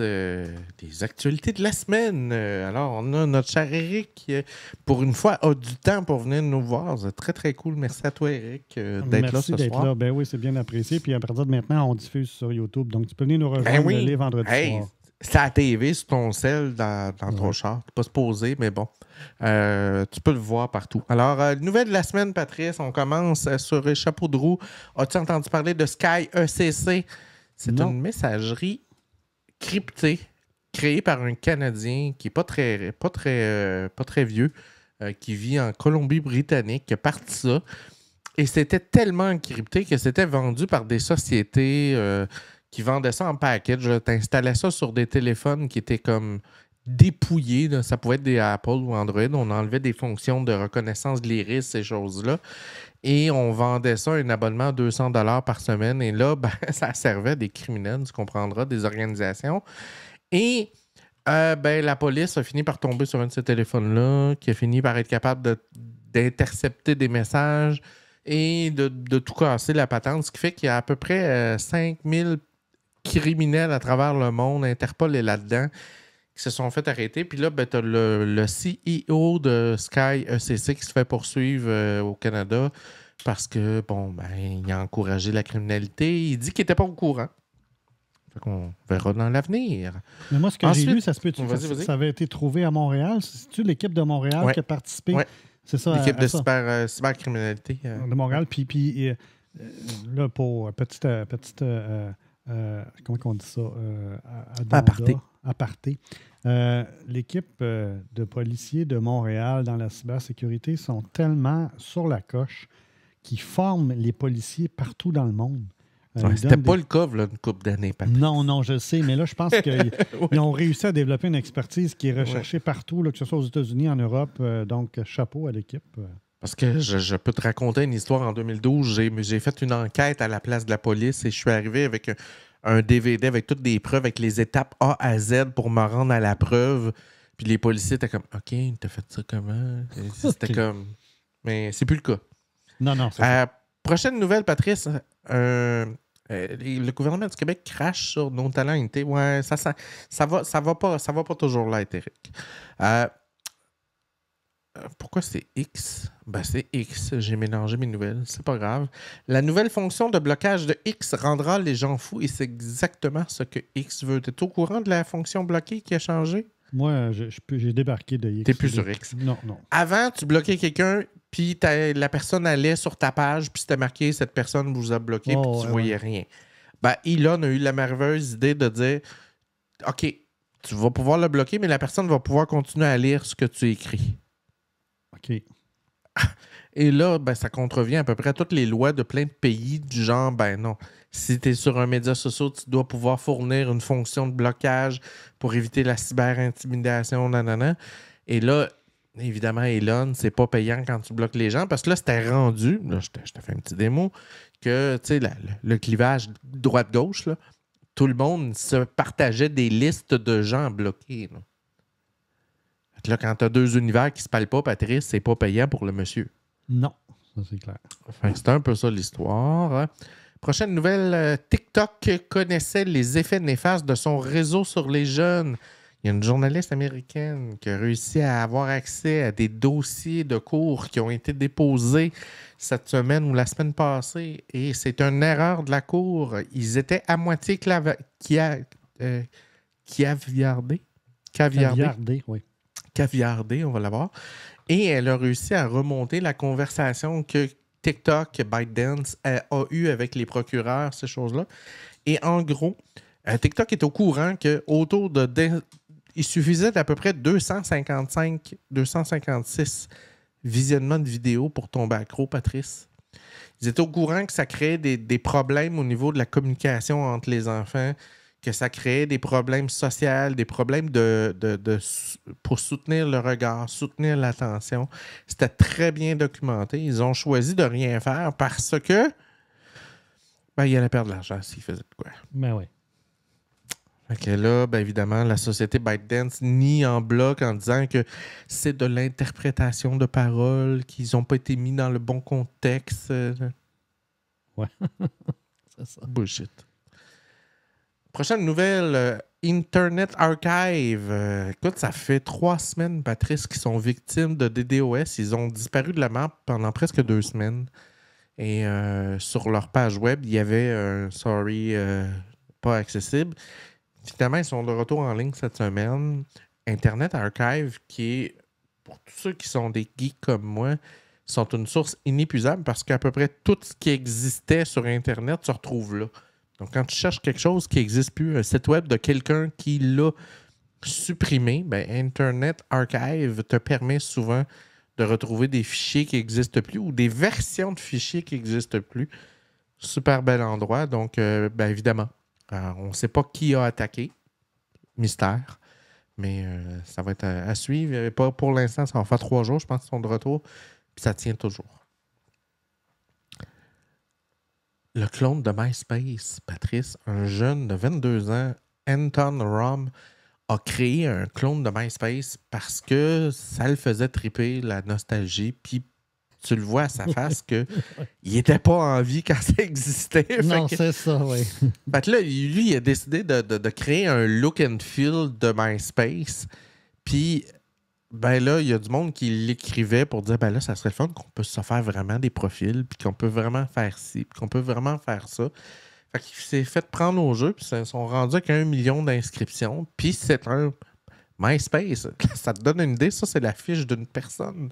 Euh, des actualités de la semaine. Euh, alors, on a notre cher Eric qui, euh, pour une fois, a du temps pour venir nous voir. C'est très, très cool. Merci à toi, Eric, d'être là ce d'être Là. Ben oui, c'est bien apprécié. Puis à partir de maintenant, on diffuse sur YouTube. Donc, tu peux venir nous rejoindre ben le les vendredis soir. C'est à la TV, sur ton sel, dans, ton char. Tu peux se poser, mais bon, tu peux le voir partout. Alors, nouvelle de la semaine, Patrice, on commence sur Chapeau de roue. As-tu entendu parler de Sky ECC? C'est une messagerie crypté, créé par un Canadien qui n'est pas très, pas, très, euh, pas très vieux, euh, qui vit en Colombie-Britannique, qui a parti ça. Et c'était tellement encrypté que c'était vendu par des sociétés euh, qui vendaient ça en package. Tu ça sur des téléphones qui étaient comme dépouillés. Ça pouvait être des Apple ou Android. On enlevait des fonctions de reconnaissance de l'iris, ces choses-là. Et on vendait ça un abonnement à 200 dollars par semaine. Et là, ben, ça servait des criminels, tu comprendras, des organisations. Et euh, ben, la police a fini par tomber sur un de ces téléphones-là, qui a fini par être capable d'intercepter des messages et de, tout casser la patente, ce qui fait qu'il y a à peu près 5000 euh, criminels à travers le monde. Interpol est là-dedans qui se sont fait arrêter. Puis là, ben, tu as le, CEO de Sky ECC qui se fait poursuivre euh, au Canada parce que, bon, ben, il a encouragé la criminalité. Il dit qu'il n'était pas au courant. Fait qu'on verra dans l'avenir. Mais moi, ce que j'ai lu, ça se peut Ça avait été trouvé à Montréal. C'est-tu l'équipe de Montréal qui a participé? C'est ça. L'équipe de euh, cybercriminalité. Euh. De Montréal. Puis, là, pour petite, petite euh, comment on dit ça? Euh, à, à euh, L'équipe de policiers de Montréal dans la cybersécurité sont tellement sur la coche qu'ils forment les policiers partout dans le monde. C'était pas le cas, là, une couple d'années, Non, non, je sais, mais là, je pense qu'ils ont réussi à développer une expertise qui est recherchée partout, que ce soit aux États-Unis, en Europe. donc, chapeau à l'équipe. Parce que je, peux te raconter une histoire en 2012. J'ai fait une enquête à la place de la police et je suis arrivé avec un, DVD avec toutes des preuves, avec les étapes A à Z pour me rendre à la preuve. Puis les policiers étaient comme OK, t'as fait ça comment C'était comme. Mais c'est plus le cas. Non, non. Euh, prochaine nouvelle, Patrice. Euh, euh, le gouvernement du Québec crache sur nos talents Ouais, ça, ça, va, ça va pas, ça va pas toujours là, Euh, pourquoi c'est X? Ben, c'est X. J'ai mélangé mes nouvelles. C'est pas grave. La nouvelle fonction de blocage de X rendra les gens fous et c'est exactement ce que X veut. T'es au courant de la fonction bloquée qui a changé? Moi, j'ai débarqué de X. T'es plus sur X. Non, non. Avant, tu bloquais quelqu'un, puis la personne allait sur ta page, puis c'était marqué cette personne vous a bloqué, puis oh, tu voyais rien. Ben, Elon a eu la merveilleuse idée de dire OK, tu vas pouvoir le bloquer, mais la personne va pouvoir continuer à lire ce que tu écris. Et là, ben, ça contrevient à peu près à toutes les lois de plein de pays du genre, ben non, si tu es sur un média social, tu dois pouvoir fournir une fonction de blocage pour éviter la cyberintimidation, intimidation nanana. Et là, évidemment, Elon, c'est pas payant quand tu bloques les gens parce que là, c'était rendu, là, je te, fait fais un petit démo, que, tu sais, le, clivage droite-gauche, tout le monde se partageait des listes de gens bloqués. Là, quand tu as deux univers qui se parlent pas, Patrice, c'est pas payant pour le monsieur. Non, ça c'est clair. c'est un peu ça l'histoire. Prochaine nouvelle, euh, TikTok connaissait les effets néfastes de son réseau sur les jeunes. Il y a une journaliste américaine qui a réussi à avoir accès à des dossiers de cours qui ont été déposés cette semaine ou la semaine passée. Et c'est une erreur de la cour. Ils étaient à moitié clav... qui a... Euh, qui a viardé. oui caviardé, on va l'avoir. Et elle a réussi à remonter la conversation que TikTok, ByteDance euh, a eu avec les procureurs, ces choses-là. Et en gros, euh, TikTok est au courant que autour de, il suffisait d'à peu près 255, 256 visionnements de vidéos pour tomber accro, Patrice. Ils étaient au courant que ça créait des, des problèmes au niveau de la communication entre les enfants, que ça créait des problèmes sociaux, des problèmes de, de, pour soutenir le regard, soutenir l'attention. C'était très bien documenté. Ils ont choisi de rien faire parce que ben, y allait perdre de l'argent s'ils faisaient quoi. Ben oui. là, ben évidemment, la société ByteDance nie en bloc en disant que c'est de l'interprétation de paroles, qu'ils n'ont pas été mis dans le bon contexte. Ouais. c'est ça. Bullshit. Prochaine nouvelle, euh, Internet Archive. Euh, écoute, ça fait trois semaines, Patrice, qu'ils sont victimes de DDoS. Ils ont disparu de la map pendant presque deux semaines. Et euh, sur leur page web, il y avait un sorry pas accessible. Finalement, ils sont de retour en ligne cette semaine. Internet Archive, qui est, pour tous ceux qui sont des geeks comme moi, sont une source inépuisable parce qu'à peu près tout ce qui existait sur Internet se retrouve là. Donc, quand tu cherches quelque chose qui n'existe plus, un site web de quelqu'un qui l'a supprimé, ben, Internet Archive te permet souvent de retrouver des fichiers qui n'existent plus ou des versions de fichiers qui n'existent plus. Super bel endroit. Donc, euh, ben, évidemment, euh, on ne sait pas qui a attaqué. Mystère. Mais euh, ça va être à, suivre. Pas pour l'instant, ça va faire trois jours, je pense, qu'ils sont de retour. Puis ça tient toujours. Le clone de MySpace, Patrice, un jeune de 22 ans, Anton Rom, a créé un clone de MySpace parce que ça le faisait triper la nostalgie, puis tu le vois à sa face que il était pas en vie quand ça existait. Non, c'est ça, oui. là, lui, il a décidé de, de créer un look and feel de MySpace. Puis ben là, il y a du monde qui l'écrivait pour dire ben là, ça serait fun qu'on puisse se faire vraiment des profils, puis qu'on peut vraiment faire ci, puis qu'on peut vraiment faire ça. Fait qu'il s'est fait prendre au jeu, puis ils sont rendus avec un million d'inscriptions, puis c'est un MySpace. Ça te donne une idée, ça, c'est la fiche d'une personne.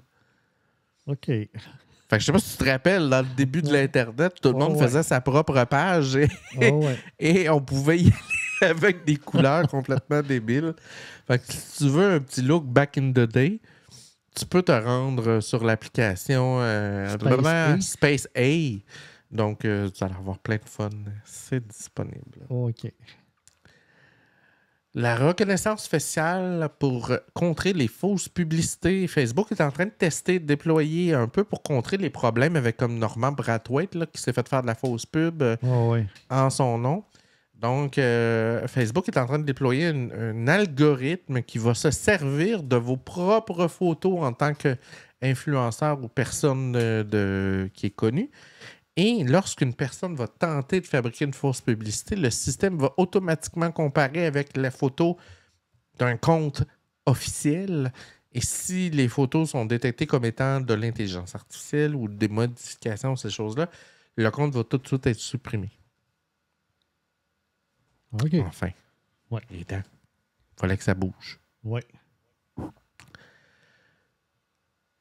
OK. Fait que je sais pas si tu te rappelles, dans le début de l'Internet, tout le monde faisait sa propre page et, et on pouvait y avec des couleurs complètement débiles. Fait si tu veux un petit look back in the day, tu peux te rendre euh, sur l'application euh, Space, A. Donc, euh, tu vas avoir plein de fun. C'est disponible. OK. La reconnaissance faciale pour contrer les fausses publicités. Facebook est en train de tester, de déployer un peu pour contrer les problèmes avec comme Norman Brathwaite là, qui s'est fait faire de la fausse pub ah en son nom. Donc, euh, Facebook est en train de déployer un, algorithme qui va se servir de vos propres photos en tant qu'influenceur ou personne qui est connue. Et lorsqu'une personne va tenter de fabriquer une fausse publicité, le système va automatiquement comparer avec la photo d'un compte officiel. Et si les photos sont détectées comme étant de l'intelligence artificielle ou des modifications, ces choses-là, le compte va tout de suite être supprimé. Enfin. Il Fallait que ça bouge. Ouais.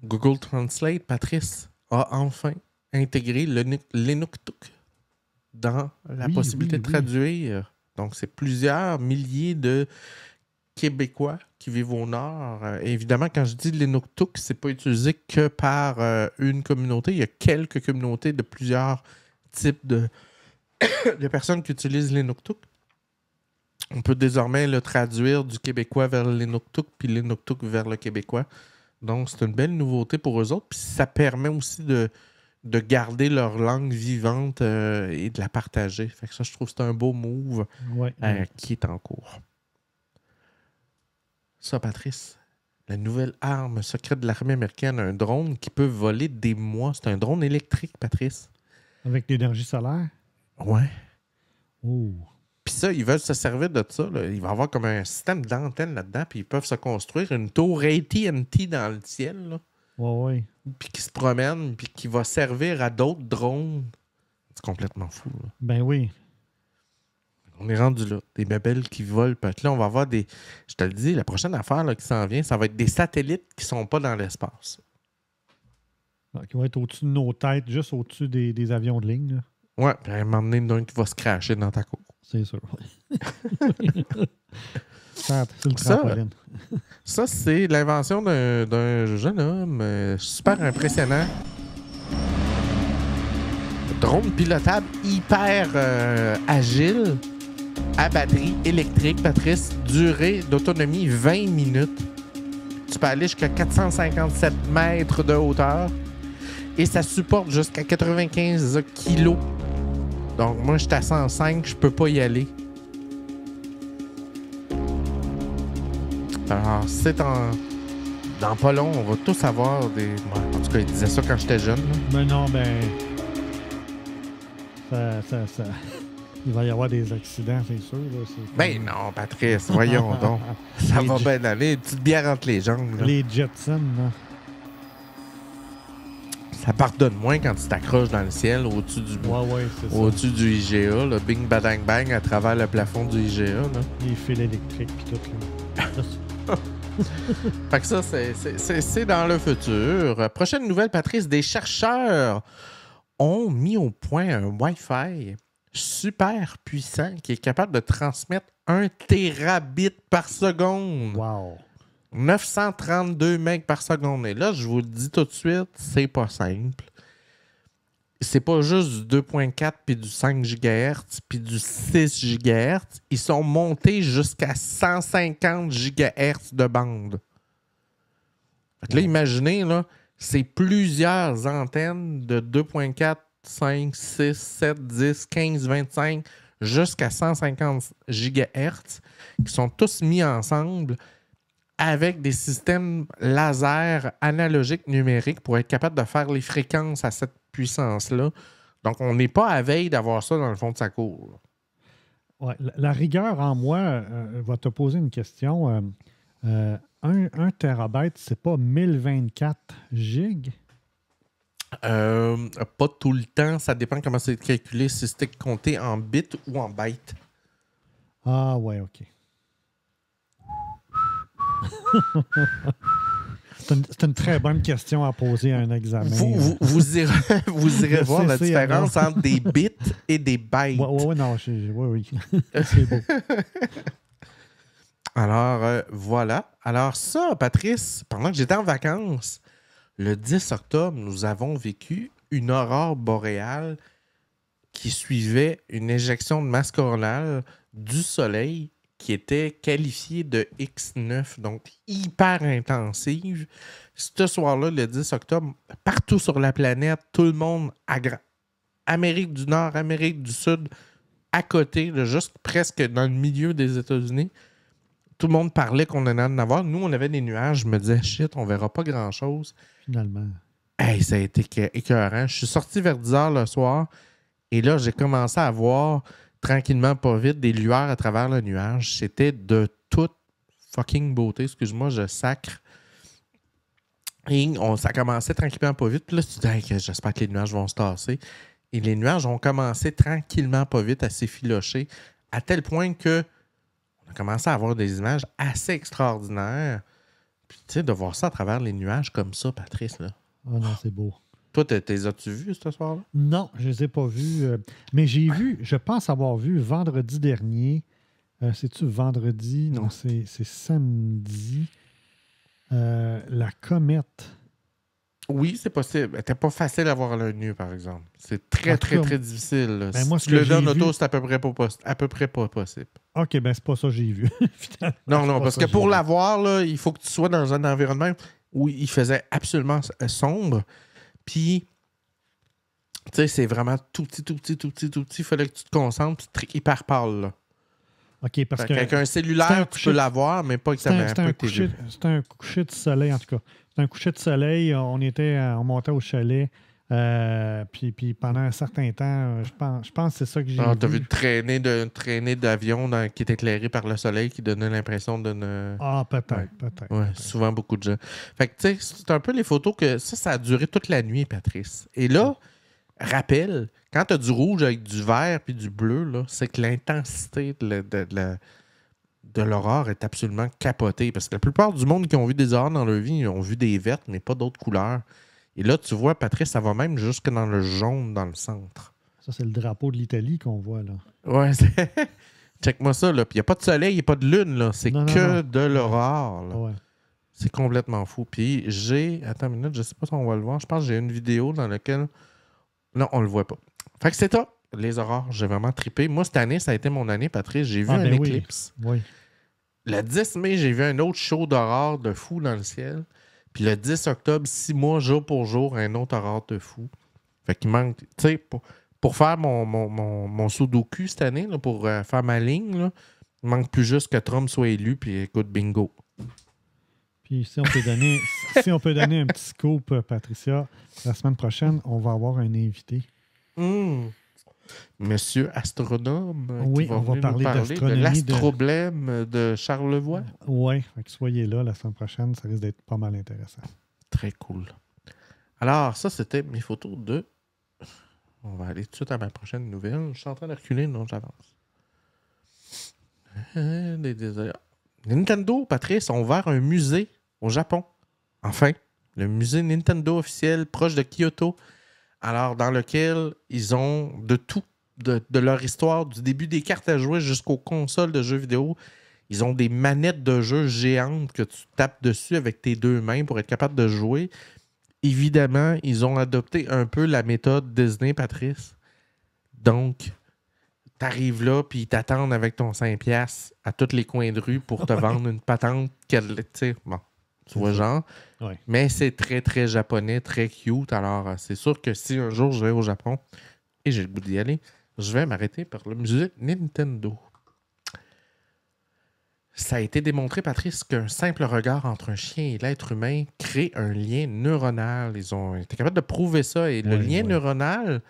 Google Translate, Patrice, a enfin intégré le dans la possibilité de traduire. Donc, c'est plusieurs milliers de Québécois qui vivent au Nord. Euh, évidemment, quand je dis ce c'est pas utilisé que par euh, une communauté. Il y a quelques communautés de plusieurs types de, personnes qui utilisent Linuktuk on peut désormais le traduire du québécois vers l'inuktuk, puis l'inuktuk vers le québécois. Donc, c'est une belle nouveauté pour eux autres. Puis ça permet aussi de, de garder leur langue vivante euh, et de la partager. Fait que ça, je trouve que c'est un beau move euh, qui est en cours. Ça, Patrice, la nouvelle arme secrète de l'armée américaine, un drone qui peut voler des mois. C'est un drone électrique, Patrice. Avec l'énergie solaire? Ouais. Oh ça, ils veulent se servir de ça. Là. Il va avoir comme un système d'antenne là-dedans, puis ils peuvent se construire une tour AT&T dans le ciel. Puis qui se promène, puis qui va servir à d'autres drones. C'est complètement fou. Ben oui. On est rendu là. Des babelles qui volent. là, on va avoir des. Je te le dis, la prochaine affaire là, qui s'en vient, ça va être des satellites qui ne sont pas dans l'espace. Ah, qui vont être au-dessus de nos têtes, juste au-dessus des, avions de ligne. Oui, Ouais, puis à un moment donné, qui va se cracher dans ta cour. C'est ça, ça c'est l'invention d'un jeune homme euh, super impressionnant. Drone pilotable hyper euh, agile à batterie électrique, Patrice. Durée d'autonomie 20 minutes. Tu peux aller jusqu'à 457 mètres de hauteur et ça supporte jusqu'à 95 kilos donc, moi, je suis à 105, je peux pas y aller. Alors, c'est en. Dans pas long, on va tous avoir des. en tout cas, il disait ça quand j'étais jeune. Mais non, ben. Ça, ça, Il va y avoir des accidents, c'est sûr. Là. Ben non, Patrice, voyons donc. Ça va bien aller. Une petite bière entre les jambes. Les Jetsons, là ça pardonne moins quand tu t'accroches dans le ciel au-dessus du ouais, au-dessus du IGA, le bing badang bang à travers le plafond du IGA. Là. Les fils électriques puis tout. Là. fait que ça, c'est dans le futur. Prochaine nouvelle, Patrice, des chercheurs ont mis au point un Wi-Fi super puissant qui est capable de transmettre un terabit par seconde. Wow. 932 megs par seconde. Et là, je vous le dis tout de suite, c'est pas simple. C'est pas juste du 2.4 puis du 5 GHz puis du 6 GHz. Ils sont montés jusqu'à 150 GHz de bande. là, imaginez, c'est plusieurs antennes de 2.4, 5, 6, 7, 10, 15, 25 jusqu'à 150 GHz qui sont tous mis ensemble avec des systèmes laser analogiques numériques pour être capable de faire les fréquences à cette puissance-là. Donc, on n'est pas à veille d'avoir ça dans le fond de sa cour. la, rigueur en moi euh, euh, va te poser une question. Euh, un, terabyte, c'est pas 1024 gigs? pas tout le temps. Ça dépend comment c'est calculé, si c'était compté en bits ou en bytes. Ah ouais, OK. C'est une, très bonne question à poser à un examen. Vous, irez, voir la différence entre des bits et des bytes. Oui, oui, non, oui, C'est beau. Alors, euh, voilà. Alors, ça, Patrice, pendant que j'étais en vacances, le 10 octobre, nous avons vécu une aurore boréale qui suivait une éjection de masse coronale du soleil qui était qualifié de X9, donc hyper intensive. Ce soir-là, le 10 octobre, partout sur la planète, tout le monde, Amérique du Nord, Amérique du Sud, à côté, de juste presque dans le milieu des États-Unis, tout le monde parlait qu'on allait en avoir. Nous, on avait des nuages. Je me disais, shit, on verra pas grand-chose. Finalement. Hey, ça a été écœurant. Je suis sorti vers 10 heures le soir et là, j'ai commencé à voir tranquillement, pas vite, des lueurs à travers le nuage. C'était de toute fucking beauté. Excuse-moi, je sacre. Et on, ça commençait tranquillement, pas vite. Puis là, tu j'espère que les nuages vont se tasser. Et les nuages ont commencé tranquillement, pas vite, à s'effilocher, à tel point que on a commencé à avoir des images assez extraordinaires. Puis, tu sais, de voir ça à travers les nuages comme ça, Patrice, là. oh non, c'est beau. Toi, les as-tu vus ce soir-là? Non, je les ai pas vus. Euh, mais j'ai vu, je pense avoir vu vendredi dernier. Euh, c'est-tu vendredi? Non, c'est samedi. Euh, la comète. Oui, c'est possible. n'était pas facile à voir à l'œil nu, par exemple. C'est très, très, très difficile. Ben, moi, le j'ai c'est à peu près pas, à peu près possible. OK, ben c'est pas ça que j'ai vu. Non, non, parce que pour l'avoir, il faut que tu sois dans un environnement où il faisait absolument sombre tu sais, c'est vraiment tout petit, tout petit, tout petit, tout petit. Il fallait que tu te concentres, tu hyper pâle, OK, parce que. Avec un cellulaire, tu peux l'avoir, mais pas que ça un, peu coucher, C'était un coucher de soleil, en tout cas. C'était un coucher de soleil. On, était, euh, on montait au chalet. Euh, puis, puis, pendant un certain temps, euh, je pense, je pense que c'est ça que j'ai ah, vu. Tu as vu traîner de traîner d'avion qui est éclairé par le soleil qui donnait l'impression de ne. Ah, peut-être, peut-être. Ouais, souvent beaucoup de gens. Fait que, tu sais, c'est un peu les photos que. Ça, ça a duré toute la nuit, Patrice. Et là, rappel, quand tu du rouge avec du vert puis du bleu, c'est que l'intensité de, de, l'aurore est absolument capotée. Parce que la plupart du monde qui ont vu des aurores dans leur vie, ont vu des vertes, mais pas d'autres couleurs. Et là, tu vois, Patrice, ça va même jusque dans le jaune dans le centre. Ça, c'est le drapeau de l'Italie qu'on voit, là. Ouais, check-moi ça, là. Puis il n'y a pas de soleil, il n'y a pas de lune, là. C'est que de l'aurore, là. Ouais. C'est complètement fou. Puis j'ai. Attends une minute, je sais pas si on va le voir. Je pense que j'ai une vidéo dans laquelle. Non, on le voit pas. Fait que c'est top. Les aurores, j'ai vraiment tripé. Moi, cette année, ça a été mon année, Patrice. J'ai vu ah, une ben éclipse. Oui. Le 10 mai, j'ai vu un autre show d'aurore de fou dans le ciel. Puis le 10 octobre, six mois, jour pour jour, un autre horreur de fou. Fait qu'il manque. Tu sais, pour, faire mon, mon, mon, mon sudoku cette année, pour euh, faire ma ligne, là, il manque plus juste que Trump soit élu, puis écoute, bingo. Puis si on peut donner, si on peut donner un petit scoop, euh, Patricia, la semaine prochaine, on va avoir un invité. Hum... Monsieur astronome, euh, on va parler, de l'astroblème de... Charlevoix. Oui, soyez là la semaine prochaine, ça risque d'être pas mal intéressant. Très cool. Alors, ça, c'était mes photos de. On va aller tout de suite à ma prochaine nouvelle. Je suis en train de reculer, non, j'avance. Euh, Nintendo, Patrice, ont ouvert un musée au Japon. Enfin, le musée Nintendo officiel proche de Kyoto alors dans lequel ils ont de tout, de, leur histoire, du début des cartes à jouer jusqu'aux consoles de jeux vidéo. Ils ont des manettes de jeu géantes que tu tapes dessus avec tes deux mains pour être capable de jouer. Évidemment, ils ont adopté un peu la méthode Disney, Patrice. Donc, t'arrives là, puis ils t'attendent avec ton 5$ à tous les coins de rue pour te vendre une patente. Bon tu Mais c'est très, très japonais, très cute. Alors, euh, c'est sûr que si un jour je vais au Japon et j'ai le goût d'y aller, je vais m'arrêter par le musée Nintendo. Ça a été démontré, Patrice, qu'un simple regard entre un chien et l'être humain crée un lien neuronal. Ils ont été capables de prouver ça. Et le lien neuronal,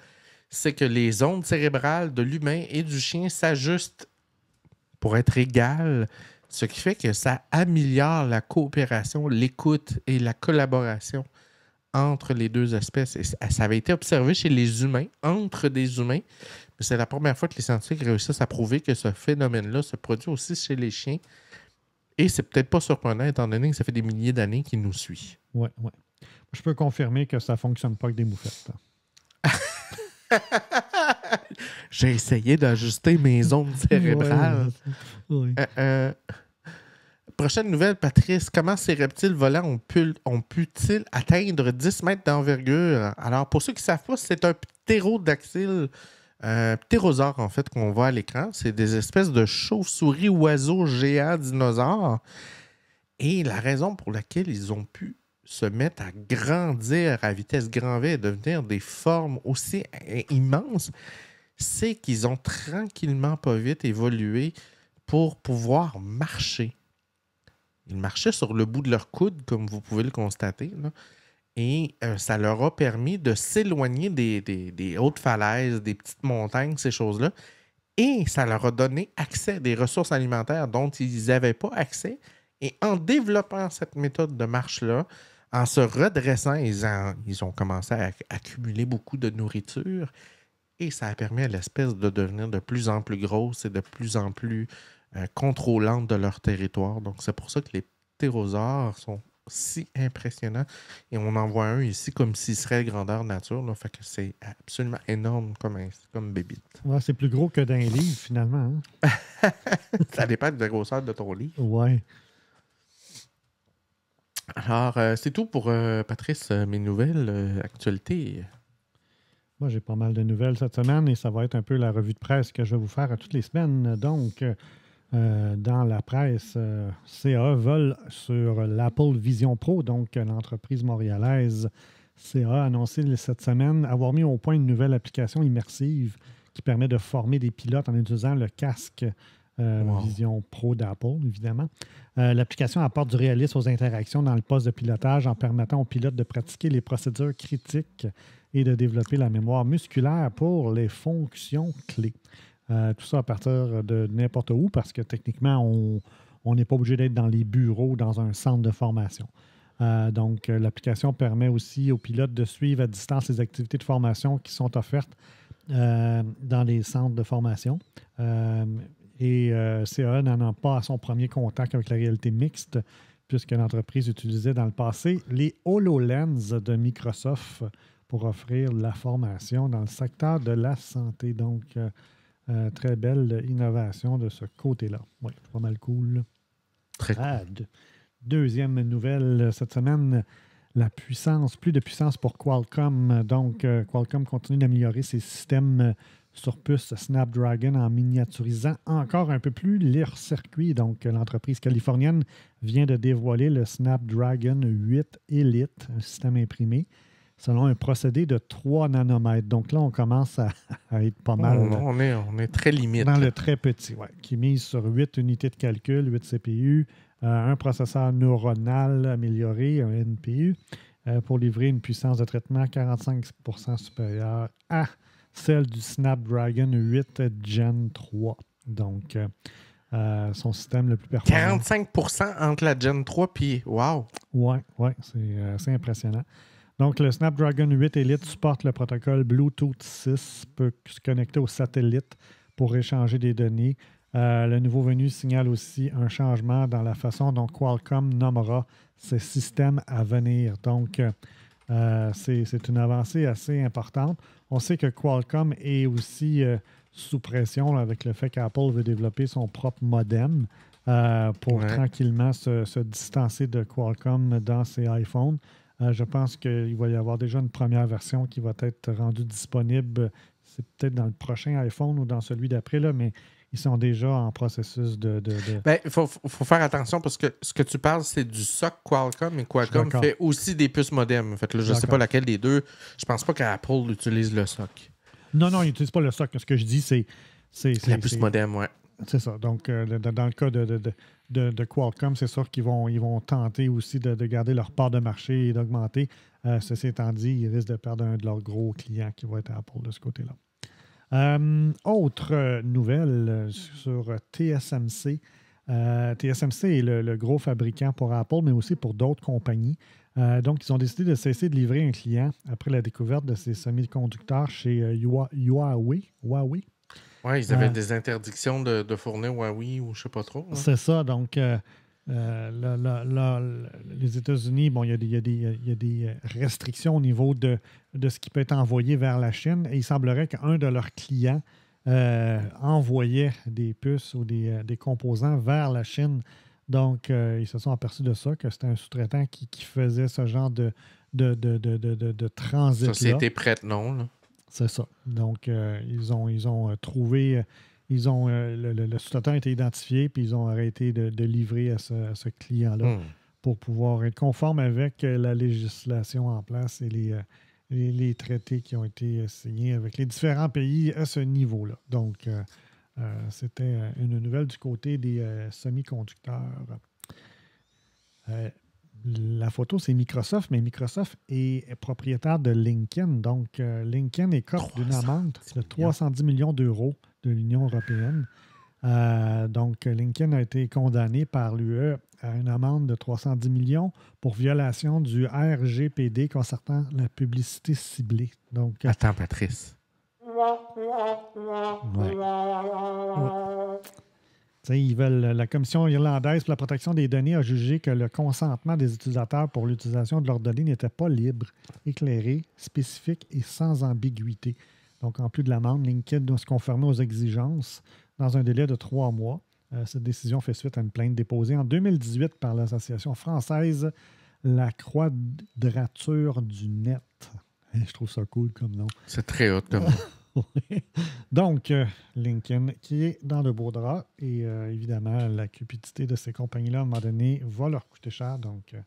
c'est que les ondes cérébrales de l'humain et du chien s'ajustent pour être égales ce qui fait que ça améliore la coopération, l'écoute et la collaboration entre les deux espèces. ça avait été observé chez les humains, entre des humains, mais c'est la première fois que les scientifiques réussissent à prouver que ce phénomène-là se produit aussi chez les chiens. Et c'est peut-être pas surprenant, étant donné que ça fait des milliers d'années qu'il nous suit. Oui, oui. Je peux confirmer que ça ne fonctionne pas avec des moufettes. J'ai essayé d'ajuster mes ondes cérébrales. Euh, euh, prochaine nouvelle, Patrice. Comment ces reptiles volants ont pu-ils ont pu atteindre 10 mètres d'envergure? Alors, pour ceux qui ne savent pas, c'est un ptérodactyle, un euh, ptérosaure en fait, qu'on voit à l'écran. C'est des espèces de chauves-souris, oiseaux, géants, dinosaures. Et la raison pour laquelle ils ont pu se mettre à grandir à vitesse grand V et devenir des formes aussi immenses, c'est qu'ils ont tranquillement, pas vite évolué pour pouvoir marcher. Ils marchaient sur le bout de leur coude, comme vous pouvez le constater. Et euh, ça leur a permis de s'éloigner des, hautes falaises, des petites montagnes, ces choses-là. Et ça leur a donné accès à des ressources alimentaires dont ils n'avaient pas accès. Et en développant cette méthode de marche-là, en se redressant, ils, ils ont commencé à accumuler beaucoup de nourriture. Et ça a permis à l'espèce de devenir de plus en plus grosse et de plus en plus euh, contrôlante de leur territoire. Donc, c'est pour ça que les ptérosaures sont si impressionnants. Et on en voit un ici comme s'il serait grandeur nature. Là. Fait que c'est absolument énorme comme, bébite. comme c'est plus gros que d'un livre, finalement. Hein. ça dépend de la grosseur de ton livre. Ouais. Alors, euh, c'est tout pour euh, Patrice, mes nouvelles, actualités. Moi, j'ai pas mal de nouvelles cette semaine et ça va être un peu la revue de presse que je vais vous faire à toutes les semaines. Donc, euh, dans la presse, euh, CA vole sur l'Apple Vision Pro, donc l'entreprise montréalaise. CA a annoncé cette semaine avoir mis au point une nouvelle application immersive qui permet de former des pilotes en utilisant le casque euh, Vision Pro d'Apple, évidemment. L'application apporte du réalisme aux interactions dans le poste de pilotage en permettant aux pilotes de pratiquer les procédures critiques et de développer la mémoire musculaire pour les fonctions clés. Euh, tout ça à partir de n'importe où parce que techniquement, on n'est pas obligé d'être dans les bureaux, dans un centre de formation. Euh, donc, euh, l'application permet aussi aux pilotes de suivre à distance les activités de formation qui sont offertes dans les centres de formation. et CAE n'en a pas à son premier contact avec la réalité mixte, puisque l'entreprise utilisait dans le passé les HoloLens de Microsoft pour offrir la formation dans le secteur de la santé. Donc, euh, euh, très belle innovation de ce côté-là. Oui, pas mal cool. Très cool. deuxième nouvelle cette semaine, la puissance, plus de puissance pour Qualcomm. Donc, euh, Qualcomm continue d'améliorer ses systèmes sur puce Snapdragon en miniaturisant encore un peu plus leur circuit. Donc, l'entreprise californienne vient de dévoiler le Snapdragon 8 Elite, un système imprimé selon un procédé de 3 nanomètres. Donc là, on commence à, être pas mal. On, est, on est très limite. Dans le très petit, qui mise sur 8 unités de calcul, 8 CPU, euh, un processeur neuronal amélioré, un NPU, euh, pour livrer une puissance de traitement 45 supérieure à celle du Snapdragon 8 Gen 3. Donc, euh, son système le plus performant. 45 entre la Gen 3 puis wow! Oui, ouais, ouais c'est impressionnant. Donc, le Snapdragon 8 Elite supporte le protocole Bluetooth 6, peut se connecter au satellite pour échanger des données. Euh, le nouveau venu signale aussi un changement dans la façon dont Qualcomm nommera ses systèmes à venir. Donc, euh, c'est une avancée assez importante. On sait que Qualcomm est aussi euh, sous pression avec le fait qu'Apple veut développer son propre modem pour tranquillement se, se, distancer de Qualcomm dans ses iPhones. Euh, je pense qu'il va y avoir déjà une première version qui va être rendue disponible. C'est peut-être dans le prochain iPhone ou dans celui d'après, là, mais ils sont déjà en processus de. Ben, il faut, faire attention parce que ce que tu parles, c'est du SOC Qualcomm et Qualcomm fait aussi des puces modem. Fait je ne sais pas laquelle des deux. Je pense pas qu'Apple utilise le SOC. Non, non, ils n'utilisent pas le SOC. Ce que je dis, c'est. La puce modem, ouais. C'est ça. Donc, euh, dans le cas de, de, de, de Qualcomm, c'est sûr qu'ils vont, ils vont tenter aussi de, garder leur part de marché et d'augmenter. Euh, ceci étant dit, ils risquent de perdre un de leurs gros clients qui va être Apple de ce côté-là. Euh, autre nouvelle sur TSMC. TSMC est le, gros fabricant pour Apple, mais aussi pour d'autres compagnies. donc, ils ont décidé de cesser de livrer un client après la découverte de ces semi-conducteurs chez Huawei. Huawei oui, ils avaient euh, des interdictions de, fournir Huawei ou je ne sais pas trop. Hein. C'est ça. Donc, euh, euh, les États-Unis, bon, il y, a des restrictions au niveau de, ce qui peut être envoyé vers la Chine. Et il semblerait qu'un de leurs clients envoyait des puces ou des, composants vers la Chine. Donc, ils se sont aperçus de ça, que c'était un sous-traitant qui, faisait ce genre de, de, de, de transit. Société prête non. Là. C'est ça. Donc, euh, ils, ont, ils ont euh, trouvé, euh, ils ont, le, sous-traitant a été identifié, puis ils ont arrêté de, livrer à ce, client-là hmm. pour pouvoir être conforme avec la législation en place et les, les, traités qui ont été signés avec les différents pays à ce niveau-là. Donc, c'était une nouvelle du côté des semi-conducteurs la photo, c'est Microsoft, mais Microsoft est propriétaire de LinkedIn. Donc, euh, LinkedIn est corps d'une amende de 310 millions d'euros de l'Union européenne. Euh, donc, LinkedIn a été condamné par l'UE à une amende de 310 millions pour violation du RGPD concernant la publicité ciblée. Donc, Attends, Patrice. Ils veulent, la Commission irlandaise pour la protection des données a jugé que le consentement des utilisateurs pour l'utilisation de leurs données n'était pas libre, éclairé, spécifique et sans ambiguïté. Donc, en plus de l'amende, LinkedIn doit se conformer aux exigences dans un délai de trois mois. Euh, cette décision fait suite à une plainte déposée en 2018 par l'association française La Croix du Net. Eh, je trouve ça cool comme nom. C'est très haut, comme nom. Donc, euh, Lincoln qui est dans le beau drap et euh, évidemment, la cupidité de ces compagnies-là, à un moment donné, va leur coûter cher. Donc, il euh,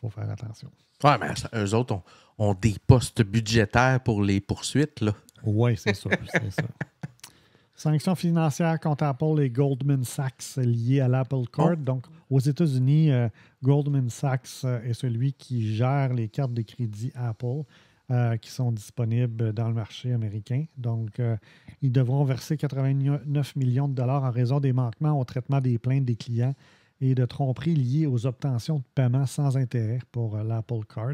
faut faire attention. Ouais, mais eux autres ont, des postes budgétaires pour les poursuites, là. Oui, c'est ça. Sanctions financières contre Apple et Goldman Sachs liées à l'Apple Card. Oh. Donc, aux États-Unis, Goldman Sachs est celui qui gère les cartes de crédit Apple. Euh, qui sont disponibles dans le marché américain. Donc, euh, ils devront verser 89 millions de dollars en raison des manquements au traitement des plaintes des clients et de tromperies liées aux obtentions de paiements sans intérêt pour euh, l'Apple Card.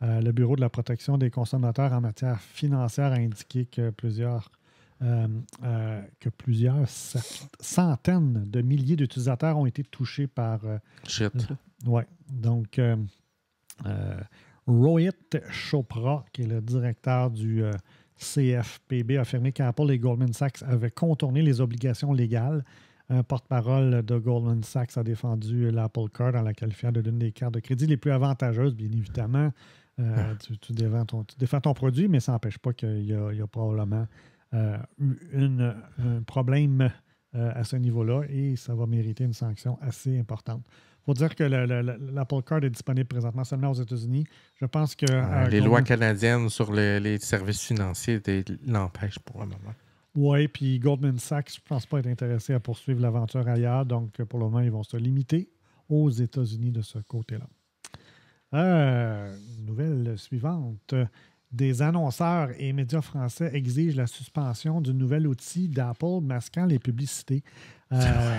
le Bureau de la protection des consommateurs en matière financière a indiqué que plusieurs, que plusieurs centaines de milliers d'utilisateurs ont été touchés par. ouais. Donc, Rohit Chopra, qui est le directeur du euh, CFPB, a affirmé qu'Apple et Goldman Sachs avaient contourné les obligations légales. Un porte-parole de Goldman Sachs a défendu l'Apple Card en la qualifiant de l'une des cartes de crédit les plus avantageuses, bien évidemment. Euh, ah. tu, défends ton, produit, mais ça n'empêche pas qu'il y, a probablement euh, eu un problème à ce niveau-là et ça va mériter une sanction assez importante. Il faut dire que l'Apple Card est disponible présentement seulement aux États-Unis. Je pense que. Euh, les lois canadiennes sur les services financiers l'empêchent pour le moment. Oui, puis Goldman Sachs, je ne pense pas être intéressé à poursuivre l'aventure ailleurs. Donc, pour le moment, ils vont se limiter aux États-Unis de ce côté-là. Euh, nouvelle suivante. Des annonceurs et médias français exigent la suspension du nouvel outil d'Apple masquant les publicités. Euh,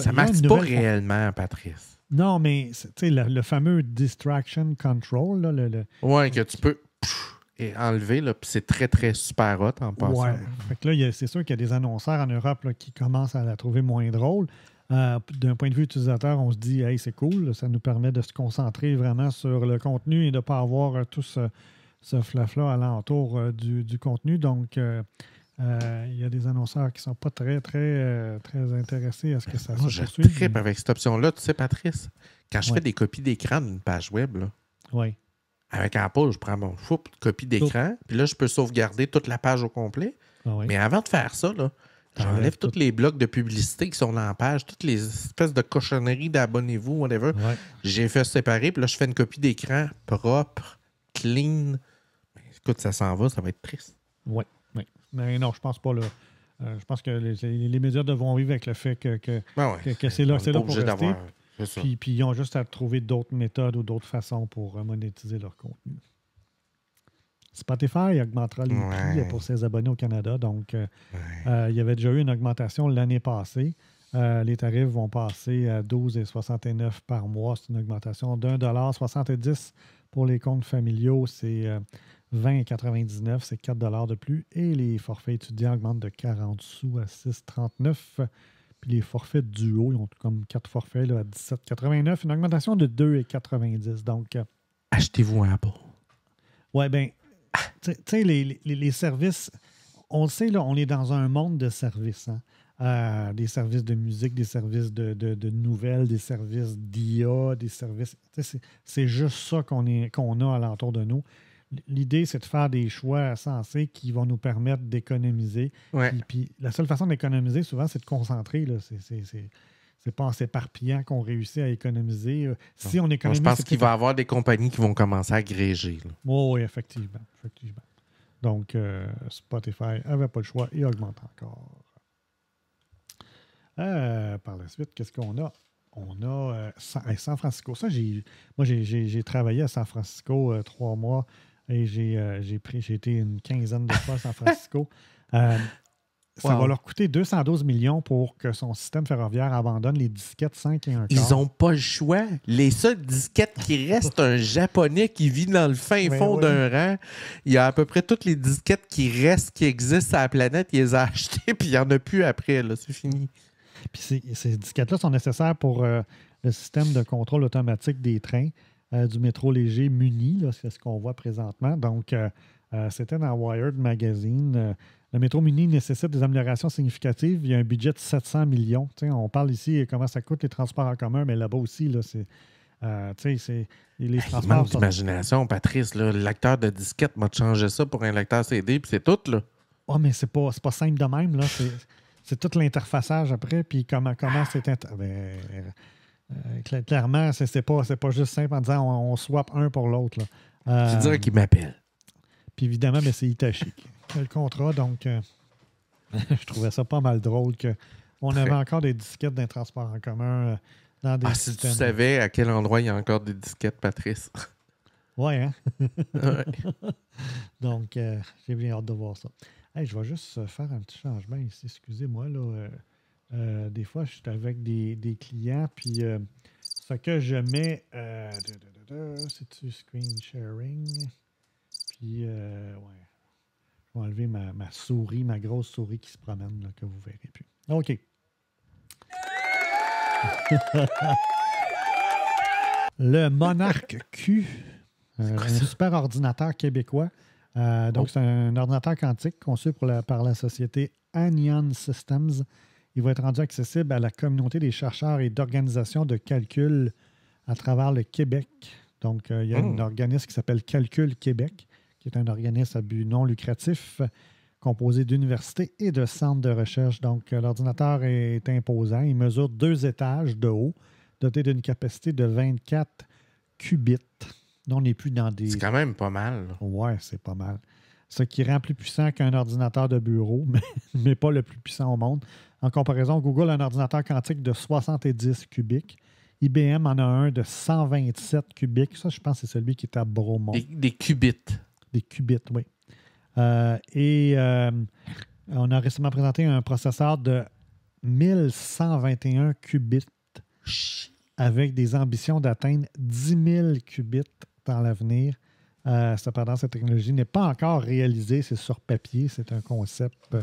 ça marche pas réellement, Patrice. Non, mais le, le, fameux distraction control. le, Oui, que tu peux enlever, puis c'est très, très super hot en passant. Ouais. Fait que là, c'est sûr qu'il y a des annonceurs en Europe qui commencent à la trouver moins drôle. Euh, d'un point de vue utilisateur, on se dit, hey, c'est cool, ça nous permet de se concentrer vraiment sur le contenu et de ne pas avoir euh, tout ce, ce là alentour euh, du, contenu. Donc, euh, il y a des annonceurs qui ne sont pas très, très, euh, très intéressés à ce que ça Moi, se je avec cette option-là. Tu sais, Patrice, quand je fais des copies d'écran d'une page web, avec un avec je prends mon fou, copie d'écran, puis là, je peux sauvegarder toute la page au complet. Ah mais avant de faire ça, J'enlève tous les blocs de publicité qui sont dans la page, toutes les espèces de cochonneries d'abonnez-vous, whatever. J'ai fait séparer, puis là, je fais une copie d'écran propre, clean. écoute, ça s'en va, ça va être triste. Oui. Mais non, je pense pas là. Euh, je pense que les, médias devront vivre avec le fait que, que, ben c'est là, c'est là pour rester. Puis, puis, ils ont juste à trouver d'autres méthodes ou d'autres façons pour euh, monétiser leur contenu. Spotify augmentera les prix euh, pour ses abonnés au Canada. Donc, il y avait déjà eu une augmentation l'année passée. les tarifs vont passer à 12,69 par mois. C'est une augmentation d'un pour les comptes familiaux, c'est 20,99, euh, c'est 4 de plus. Et les forfaits étudiants augmentent de 40 sous à 6,39. Puis les forfaits duo, ils ont comme 4 forfaits à 17,89, une augmentation de 2,90. Donc, euh, achetez-vous un Apple. Ouais, ben, tu sais, les, services, on le sait, là, on est dans un monde de services. Hein? des services de musique, des services de, nouvelles, des services d'IA, des services. C'est juste ça qu'on qu'on a alentour de nous. L'idée, c'est de faire des choix sensés qui vont nous permettre d'économiser. Et Puis, la seule façon d'économiser, souvent, c'est de concentrer. C'est pas en s'éparpillant qu'on réussit à économiser. Euh, si on économise, je pense qu'il va y avoir des compagnies qui vont commencer à gréger. Oh, oui, effectivement, Donc, euh, Spotify n'avait pas le choix et augmente encore. Euh, par la suite, qu'est-ce qu'on a? On a euh, San, Francisco. Ça, moi, j'ai, travaillé à San Francisco euh, trois mois et j'ai, pris, été une quinzaine de fois à San Francisco. Ça va leur coûter 212 millions pour que son système ferroviaire abandonne les disquettes 5 et 1 Ils n'ont pas le choix. Les seules disquettes qui restent, un Japonais qui vit dans le fin ben fond d'un rang. Il y a à peu près toutes les disquettes qui restent, qui existent à la planète. Il les a achetées, puis il n'y en a plus après. C'est fini. Puis ces, disquettes-là sont nécessaires pour euh, le système de contrôle automatique des trains euh, du métro léger muni, c'est ce qu'on voit présentement. Donc, euh, c'était dans Wired Magazine. le métro muni nécessite des améliorations significatives. Il y a un budget de 700 millions. on parle ici comment ça coûte les transports en commun, mais là-bas aussi, là, c'est. sais, c'est les il manque d'imagination, Patrice. L'acteur de disquette m'a changé ça pour un lecteur CD, puis c'est tout. Là. Oh, mais c'est pas, pas simple de même. Là. C'est tout l'interfaçage après, puis comment comment c'est ah, ben, euh, clairement, c'est pas, pas juste simple en disant on, swap un pour l'autre. Euh, c'est dirais qu'il m'appelle. Puis évidemment, mais ben, c'est Itachi le contrat, donc euh, je trouvais ça pas mal drôle qu'on on avait encore des disquettes d'un transport en commun euh, dans des Ah, si tu savais à quel endroit il y a encore des disquettes, Patrice. Ouais, hein? ouais. donc, j'ai bien hâte de voir ça je vais juste euh, faire un petit changement ici. Excusez-moi, là. Euh, euh, des fois, je suis avec des, clients, puis ce que je mets, c'est-tu screen sharing? Puis, ouais, je vais enlever ma, souris, ma grosse souris qui se promène, que vous verrez plus. OK. Le Monarque Q, un super ordinateur québécois. Euh, donc, oh. c'est un ordinateur quantique conçu par la société Anion Systems. Il va être rendu accessible à la communauté des chercheurs et d'organisations de calcul à travers le Québec. Donc, euh, il y a un hmm. organisme qui s'appelle Calcul Québec, qui est un organisme à but non lucratif composé d'universités et de centres de recherche. Donc, euh, l'ordinateur est imposant. Il mesure deux étages de haut, doté d'une capacité de 24 qubits on plus dans des. C'est quand même pas mal. Ouais, c'est pas mal. Ce qui rend plus puissant qu'un ordinateur de bureau, mais, mais, pas le plus puissant au monde. En comparaison, Google a un ordinateur quantique de 70 cubiques. IBM en a un de 127 cubiques. Ça, je pense c'est celui qui est à Bromont. Des, qubits. Des qubits, oui. Euh, et euh, on a récemment présenté un processeur de 1121 qubits avec des ambitions d'atteindre 10 000 qubits dans l'avenir. Euh, cependant, cette technologie n'est pas encore réalisée, c'est sur papier, c'est un concept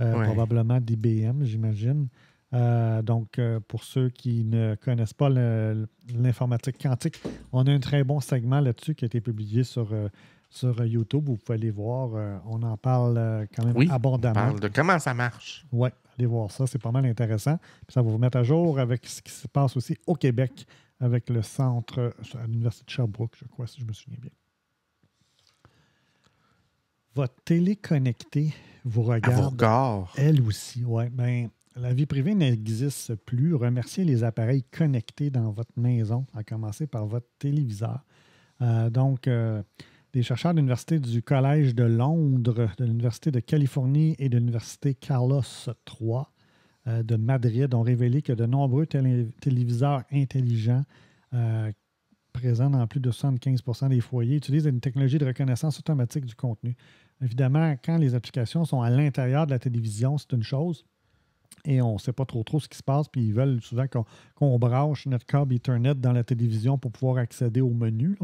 euh, probablement d'IBM, j'imagine. Euh, donc, pour ceux qui ne connaissent pas l'informatique quantique, on a un très bon segment là-dessus qui a été publié sur, sur YouTube. Vous pouvez aller voir, on en parle quand même abondamment. On parle de comment ça marche. Oui, allez voir ça, c'est pas mal intéressant. ça va vous mettre à jour avec ce qui se passe aussi au Québec avec le centre euh, à l'Université de Sherbrooke, je crois, si je me souviens bien. Votre télé connectée vous regarde. Vous elle aussi, oui. Ben, la vie privée n'existe plus. Remerciez les appareils connectés dans votre maison, à commencer par votre téléviseur. Euh, donc, euh, des chercheurs de l'Université du Collège de Londres, de l'Université de Californie et de l'Université Carlos III euh, de Madrid ont révélé que de nombreux téléviseurs intelligents euh, présents dans plus de 75 des foyers utilisent une technologie de reconnaissance automatique du contenu. Évidemment, quand les applications sont à l'intérieur de la télévision, c'est une chose. Et on ne sait pas trop trop ce qui se passe, puis ils veulent souvent qu'on branche notre câble Ethernet dans la télévision pour pouvoir accéder au menu.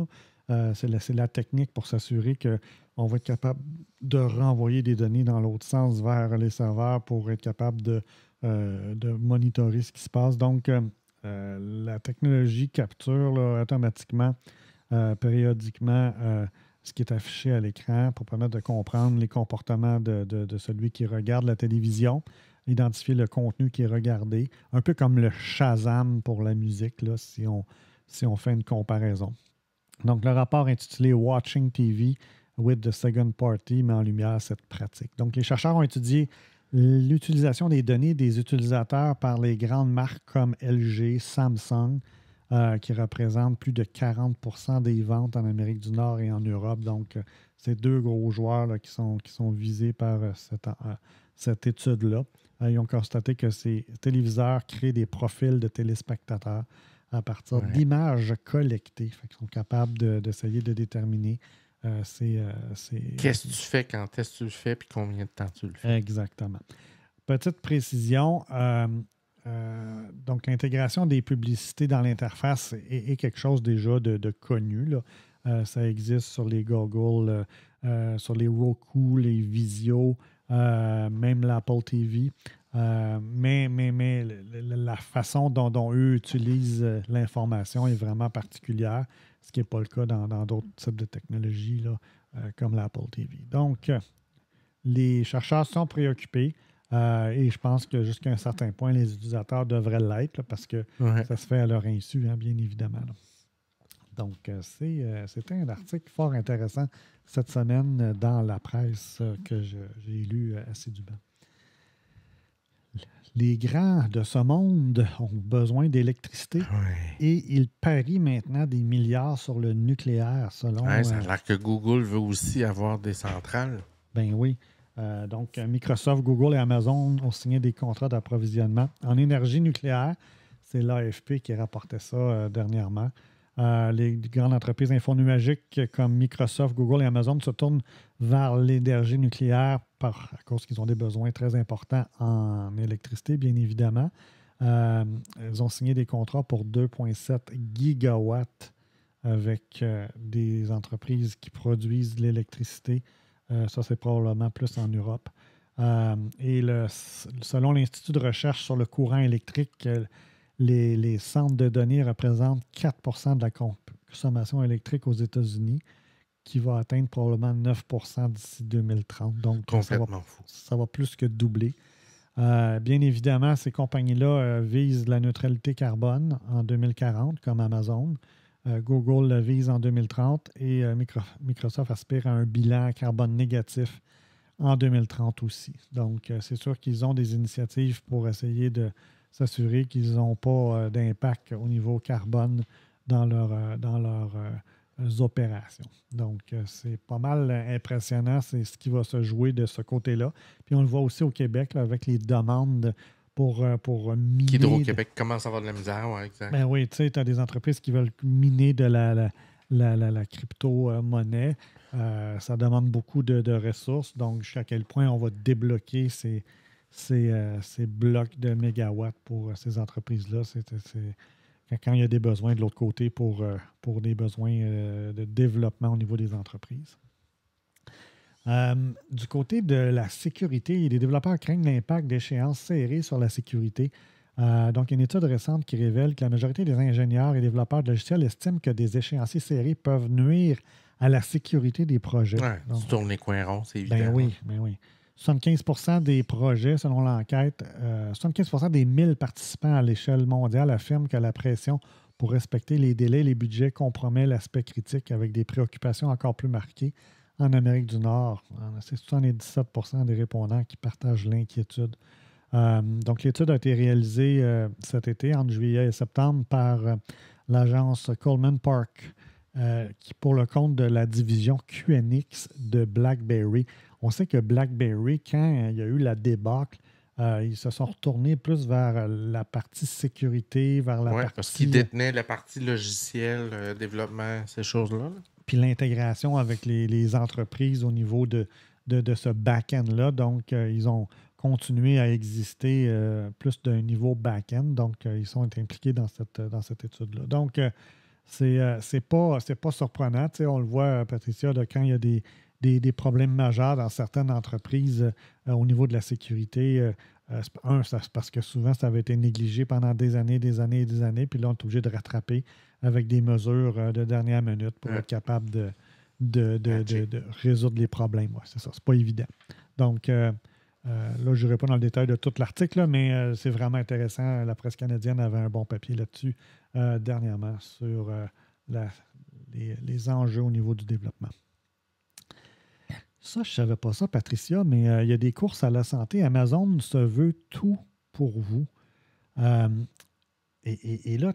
Euh, c'est la, la, technique pour s'assurer qu'on va être capable de renvoyer des données dans l'autre sens vers les serveurs pour être capable de euh, de monitorer ce qui se passe. Donc, euh, euh, la technologie capture automatiquement, périodiquement, ce qui est affiché à l'écran pour permettre de comprendre les comportements de, celui qui regarde la télévision identifier le contenu qui est regardé, un peu comme le Shazam pour la musique, si on fait une comparaison. Donc, le rapport intitulé Watching TV with the Second Party met en lumière cette pratique. Donc, les chercheurs ont étudié l'utilisation des données des utilisateurs par les grandes marques comme LG, Samsung, euh, qui représentent plus de 40 des ventes en Amérique du Nord et en Europe. Donc, euh, ces deux gros joueurs qui, sont, visés par euh, cette, étude-là. ils ont constaté que ces téléviseurs créent des profils de téléspectateurs à partir d'images collectées. ils sont capables d'essayer de, déterminer euh, euh, euh, Qu'est-ce que tu fais, quand est-ce que tu le fais, puis combien de temps tu le fais. Exactement. Petite précision, donc, l'intégration des publicités dans l'interface est, quelque chose déjà de, connu. ça existe sur les Google, sur les Roku, les Visio, même l'Apple TV. mais, mais, mais la façon dont eux utilisent l'information est vraiment particulière ce qui n'est pas le cas dans d'autres types de technologies là, euh, comme l'Apple TV. Donc, euh, les chercheurs sont préoccupés euh, et je pense que jusqu'à un certain point, les utilisateurs devraient l'être parce que ça se fait à leur insu, hein, bien évidemment. Donc, c'était un article fort intéressant cette semaine dans la presse que j'ai lu assez du bas les grands de ce monde ont besoin d'électricité et ils parient maintenant des milliards sur le nucléaire, selon. ça a euh, l'air que Google veut aussi avoir des centrales. Ben oui. Euh, donc, Microsoft, Google et Amazon ont signé des contrats d'approvisionnement en énergie nucléaire. C'est l'AFP qui rapportait ça euh, dernièrement. Euh, les grandes entreprises infonuagiques comme Microsoft, Google et Amazon se tournent vers l'énergie nucléaire par, à cause qu'ils ont des besoins très importants en électricité, bien évidemment. Euh, ils ont signé des contrats pour 2,7 gigawatts avec euh, des entreprises qui produisent de l'électricité. ça, c'est probablement plus en Europe. et le, selon l'Institut de recherche sur le courant électrique, les, centres de données représentent 4 de la consommation électrique aux États-Unis, qui va atteindre probablement 9 d'ici 2030. Donc, ça va, plus que doubler. Euh, bien évidemment, ces compagnies-là euh, visent la neutralité carbone en 2040, comme Amazon. Euh, Google le vise en 2030 et Microsoft aspire à un bilan carbone négatif en 2030 aussi. Donc, c'est sûr qu'ils ont des initiatives pour essayer de, s'assurer qu'ils n'ont pas euh, d'impact au niveau carbone dans, euh, dans leurs euh, opérations. Donc, c'est pas mal impressionnant, c'est ce qui va se jouer de ce côté-là. Puis on le voit aussi au Québec avec les demandes pour, pour miner. Hydro-Québec commence à avoir de la misère, oui, exact. Ben oui, tu sais, tu as des entreprises qui veulent miner de la, la, la, la, crypto-monnaie. ça demande beaucoup de, de, ressources. Donc, jusqu'à quel point on va débloquer ces, ces, euh, blocs de mégawatts pour euh, ces entreprises-là. quand il y a des besoins de l'autre côté pour, euh, pour des besoins de développement au niveau des entreprises. du côté de la sécurité, les développeurs craignent l'impact d'échéances serrées sur la sécurité. Euh, donc, une étude récente qui révèle que la majorité des ingénieurs et développeurs de logiciels estiment que des échéanciers serrés peuvent nuire à la sécurité des projets. Ouais, tu tournes les coins ronds, c'est ben évident. Ben oui, ben oui. 75 des projets, selon l'enquête, 75 euh, des 1000 participants à l'échelle mondiale affirment que la pression pour respecter les délais et les budgets compromet l'aspect critique avec des préoccupations encore plus marquées en Amérique du Nord. Euh, c'est 77 des répondants qui partagent l'inquiétude. Euh, donc, l'étude a été réalisée cet été, entre juillet et septembre, par l'agence Coleman Park, qui, pour le compte de la division QNX de BlackBerry, on sait que BlackBerry, quand euh, il y a eu la débâcle, euh, ils se sont retournés plus vers euh, la partie sécurité, vers la partie... parce la partie logiciel, développement, ces choses-là. Puis l'intégration avec les, entreprises au niveau de, de, ce back-end-là. Donc, ils ont continué à exister plus d'un niveau back-end. Donc, ils sont impliqués dans cette, dans cette étude-là. Donc, c'est pas, pas surprenant. on le voit, Patricia, de quand il y a des, des, problèmes majeurs dans certaines entreprises euh, au niveau de la sécurité. Euh, euh, un, c'est parce que souvent, ça avait été négligé pendant des années, des années et des années, puis là, on est obligé de rattraper avec des mesures de dernière minute pour être capable de, de, ah, résoudre les problèmes. c'est ça, c'est pas évident. Donc, là, je dirai pas dans le détail de tout l'article, mais c'est vraiment intéressant. La presse canadienne avait un bon papier là-dessus dernièrement sur les, enjeux au niveau du développement. Ça, je ne savais pas ça, Patricia, mais euh, il y a des courses à la santé. Amazon se veut tout pour vous. Euh, et, là,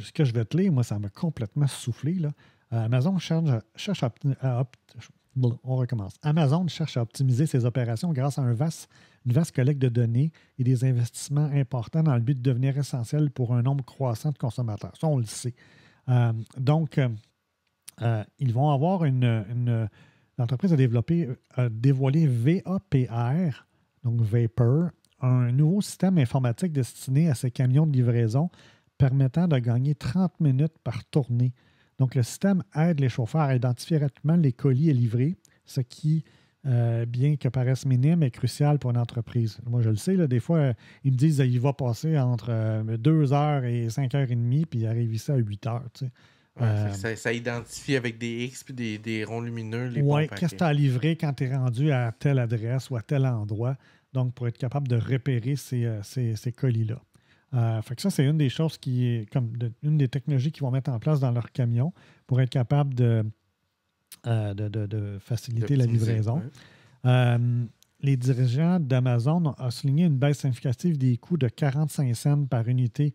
ce que je vais te lire, moi, ça m'a complètement soufflé. Là. Euh, Amazon cherche, à, Amazon cherche à optimiser ses opérations grâce à un vaste, une vaste collecte de données et des investissements importants dans le but de devenir essentiel pour un nombre croissant de consommateurs. Ça, on le sait. donc, ils vont avoir une l'entreprise a développé, euh, a dévoilé VAPR, donc Vapor, un nouveau système informatique destiné à ses camions de livraison permettant de gagner 30 minutes par tournée. Donc, le système aide les chauffeurs à identifier rapidement les colis à livrer, ce qui, euh, bien que paraisse minime, est crucial pour une entreprise. Moi, je le sais, des fois, ils me disent qu'il va passer entre 2h euh, et 5h30, puis il arrive ici à 8h ça, identifie avec des X puis des, ronds lumineux. Oui, qu'est-ce que tu as livré quand tu es rendu à telle adresse ou à tel endroit, donc pour être capable de repérer ces, euh, colis-là. Euh, fait ça, c'est une des choses qui est comme une des technologies qu'ils vont mettre en place dans leur camion pour être capable de, euh, de, faciliter la livraison. les dirigeants d'Amazon ont souligné une baisse significative des coûts de 45 cents par unité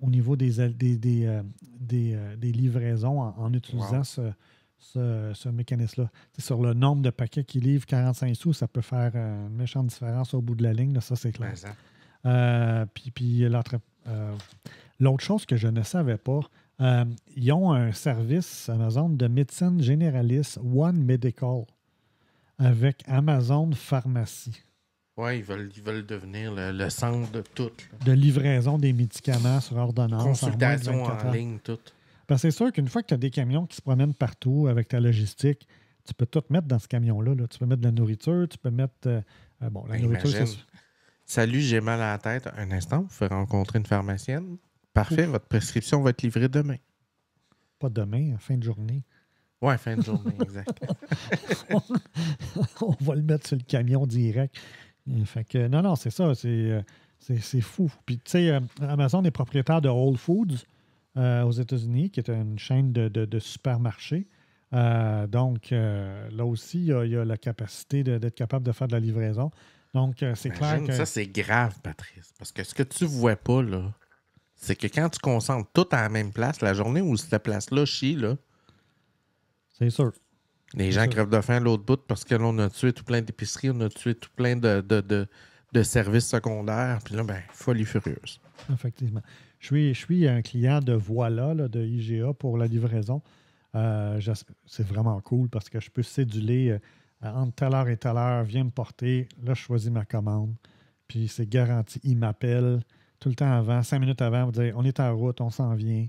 au niveau des, des, des, euh, euh, des, livraisons en, utilisant ce, mécanisme-là. Sur le nombre de paquets qu'ils livrent 45 sous, ça peut faire euh, une méchante différence au bout de la ligne, là, ça c'est clair. Ben, puis, puis l'autre chose que je ne savais pas, ils ont un service Amazon de médecine généraliste One Medical avec Amazon Pharmacie. Oui, ils veulent, ils veulent devenir le, centre de tout. De livraison des médicaments sur ordonnance. Consultation en, ligne, tout. Parce c'est sûr qu'une fois que tu as des camions qui se promènent partout avec ta logistique, tu peux tout mettre dans ce camion-là. Tu peux mettre de la nourriture, tu peux mettre. Euh, euh, bon, la ben, nourriture, Salut, j'ai mal à la tête. Un instant, vous faites rencontrer une pharmacienne. Parfait, votre prescription va être livrée demain. Pas demain, fin de journée. Oui, fin de journée, exact. on va le mettre sur le camion direct. Euh, fait non, non, c'est ça. Euh, c'est, c'est, fou. Puis, tu sais, euh, Amazon est propriétaire de Whole Foods aux États-Unis, qui est une chaîne de, de, supermarchés. donc, là aussi, il y, a, la capacité d'être capable de faire de la livraison. Donc, c'est clair que. Ça, c'est grave, Patrice. Parce que ce que tu vois pas, là, c'est que quand tu concentres tout à la même place, la journée où cette place-là chie, là. C'est sûr. Les gens crèvent de faim à l'autre bout parce que a tué tout plein d'épiceries, on a tué tout plein de, de, services secondaires. Puis là, ben, folie furieuse. Effectivement. Je suis, je suis un client de Voilà, de IGA pour la livraison. Euh, c'est vraiment cool parce que je peux céduler euh, entre telle heure et telle heure, viens me porter. Là, je choisis ma commande. Puis c'est garanti. Il m'appelle tout le temps avant, cinq minutes avant, vous dire on est en route, on s'en vient.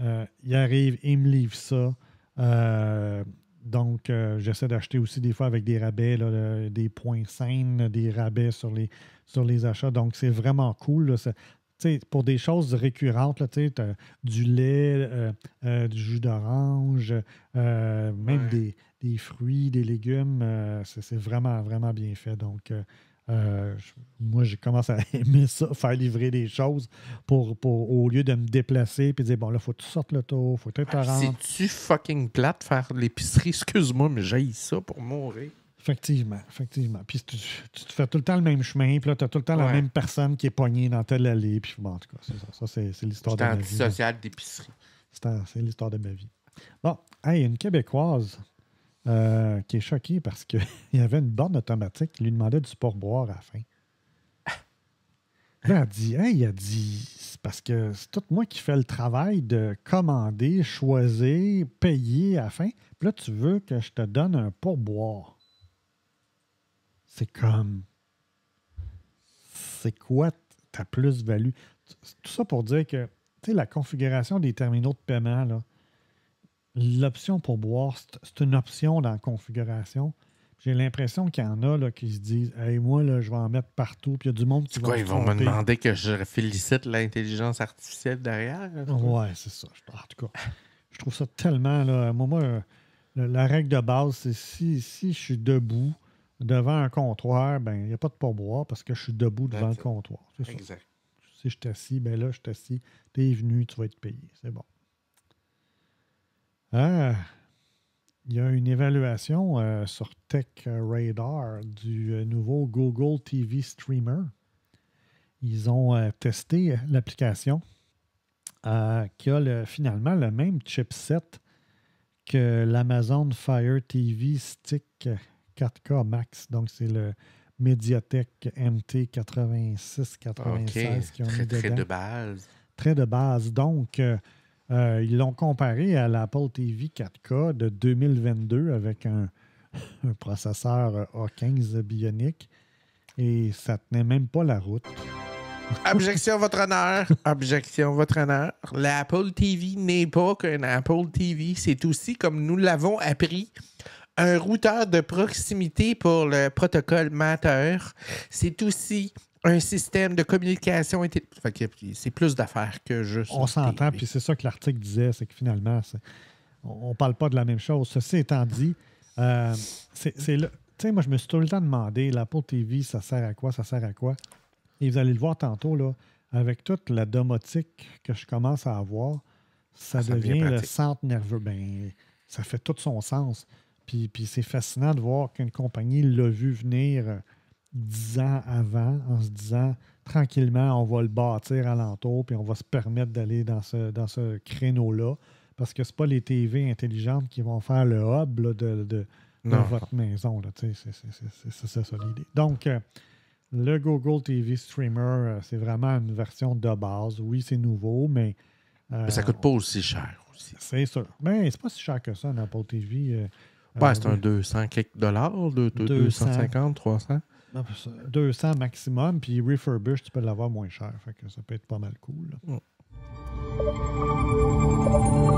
Euh, il arrive, il me livre ça. Euh, donc, euh, j'essaie d'acheter aussi des fois avec des rabais, des points saines, des rabais sur les, sur les achats. Donc, c'est vraiment cool. pour des choses récurrentes, du lait, euh, euh, du jus d'orange, même des, des, fruits, des légumes, c'est vraiment, vraiment bien fait. Donc, euh, moi, j'ai commencé à aimer ça, faire livrer des choses pour, au lieu de me déplacer puis dire bon là, faut que tu sortes le tour, faut que tu ah, C'est-tu fucking plate faire l'épicerie? Excuse-moi, mais j'ai ça pour mourir. Effectivement, effectivement. Puis tu, te fais tout le temps le même chemin, puis là, tu as tout le temps la même personne qui est poignée dans telle allée. Puis bon, en tout cas, c'est ça. c'est l'histoire de ma vie. social d'épicerie. C'est l'histoire de ma vie. Bon, hey, une Québécoise euh, qui est choqué parce qu'il y avait une borne automatique qui lui demandait du pourboire à la fin. Là, elle dit Hey, il a dit, parce que c'est tout moi qui fais le travail de commander, choisir, payer à la fin. Puis là, tu veux que je te donne un pourboire. C'est comme. C'est quoi ta plus-value? Tout ça pour dire que, tu sais, la configuration des terminaux de paiement, là, l'option pour boire, c'est une option dans configuration. J'ai l'impression qu'il y en a là, qui se disent Hey, moi, là, je vais en mettre partout. Puis il y a du monde qui va. quoi, ils vont me demander que je félicite l'intelligence artificielle derrière Ouais, c'est ça. En tout cas, je trouve ça tellement. Là, moi, la, règle de base, c'est si, si je suis debout devant un comptoir, ben il n'y a pas de pourboire parce que je suis debout devant le comptoir. Exact. Si je t'assis, ben là, je t'assis, tu es venu, tu vas être payé. C'est bon. Euh, il y a une évaluation euh, sur Tech Radar du euh, nouveau Google TV Streamer. Ils ont testé l'application qui a finalement le même chipset que l'Amazon Fire TV Stick 4K Max. Donc, c'est le Mediatek MT 86 qui très, Très de base. Très de base. Donc, euh, ils l'ont comparé à l'Apple TV 4K de 2022 avec un, processeur A15 bionique et ça tenait même pas la route. Objection, votre honneur. Objection, votre honneur. L'Apple TV n'est pas qu'un Apple TV. C'est aussi, comme nous l'avons appris, un routeur de proximité pour le protocole Matter. C'est aussi un système de communication. C'est plus d'affaires que juste. On s'entend, puis c'est ça que l'article disait, c'est que finalement, on ne parle pas de la même chose. Ceci étant dit, euh, c'est Tu moi, je me suis tout le temps demandé, l'Apple TV, ça sert à quoi, ça sert à quoi? Et vous allez le voir tantôt, là, avec toute la domotique que je commence à avoir, ça, devient, le centre nerveux. Ben, ça fait tout son sens. Puis, puis c'est fascinant de voir qu'une compagnie l'a vu venir euh, dix ans avant en se disant tranquillement, on va le bâtir alentour, puis on va se permettre d'aller dans ce, dans ce créneau-là. Parce que ce pas les TV intelligentes qui vont faire le hub de, votre maison. C'est ça l'idée. Donc, euh, le Google TV Streamer, euh, c'est vraiment une version de base. Oui, c'est nouveau, mais. Euh, mais ça ne coûte pas aussi cher aussi. C'est sûr. Mais ben, c'est pas si cher que ça, un Apple TV. Ben, c'est un 200 quelques dollars, 250, 300. 200 maximum, puis refurbish, tu peux l'avoir moins cher. Fait que ça peut être pas mal cool. Mm.